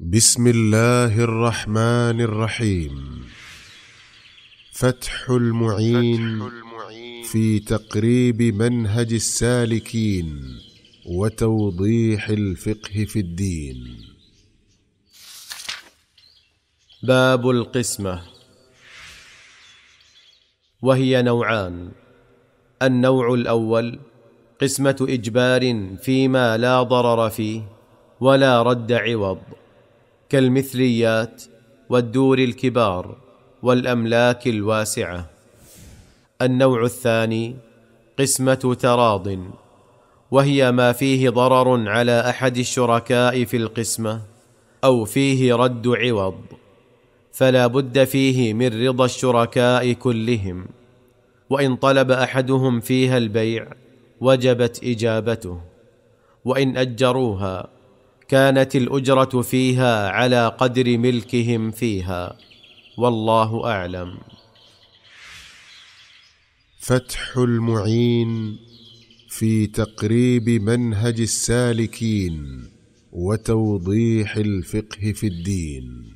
بسم الله الرحمن الرحيم فتح المعين, في تقريب منهج السالكين وتوضيح الفقه في الدين باب القسمه وهي نوعان النوع الاول قسمه اجبار فيما لا ضرر فيه ولا رد عوض كالمثليات والدور الكبار والاملاك الواسعه النوع الثاني قسمه تراض وهي ما فيه ضرر على احد الشركاء في القسمه او فيه رد عوض فلا بد فيه من رضا الشركاء كلهم وان طلب احدهم فيها البيع وجبت اجابته وان اجروها كانت الاجره فيها على قدر ملكهم فيها والله اعلم فتح المعين في تقريب منهج السالكين وتوضيح الفقه في الدين